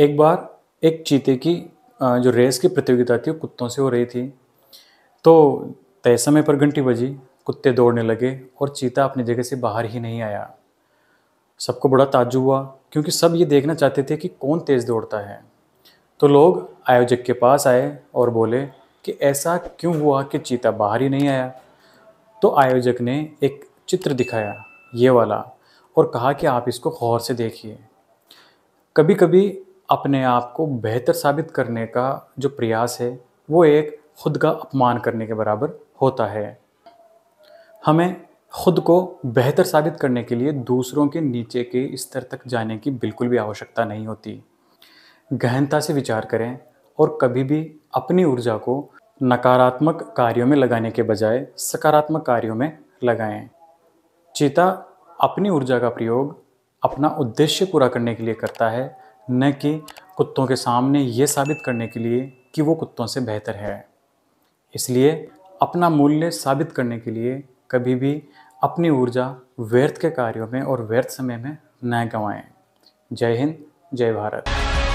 एक बार एक चीते की जो रेस की प्रतियोगिता थी वो कुत्तों से हो रही थी तो तय समय पर घंटी बजी कुत्ते दौड़ने लगे और चीता अपनी जगह से बाहर ही नहीं आया सबको बड़ा ताजु हुआ क्योंकि सब ये देखना चाहते थे कि कौन तेज़ दौड़ता है तो लोग आयोजक के पास आए और बोले कि ऐसा क्यों हुआ कि चीता बाहर ही नहीं आया तो आयोजक ने एक चित्र दिखाया ये वाला और कहा कि आप इसको गौर से देखिए कभी कभी अपने आप को बेहतर साबित करने का जो प्रयास है वो एक खुद का अपमान करने के बराबर होता है हमें खुद को बेहतर साबित करने के लिए दूसरों के नीचे के स्तर तक जाने की बिल्कुल भी आवश्यकता नहीं होती गहनता से विचार करें और कभी भी अपनी ऊर्जा को नकारात्मक कार्यों में लगाने के बजाय सकारात्मक कार्यों में लगाएं। चीता अपनी ऊर्जा का प्रयोग अपना उद्देश्य पूरा करने के लिए करता है न कि कुत्तों के सामने ये साबित करने के लिए कि वो कुत्तों से बेहतर है इसलिए अपना मूल्य साबित करने के लिए कभी भी अपनी ऊर्जा व्यर्थ के कार्यों में और व्यर्थ समय में न गंवाएं जय हिंद जय भारत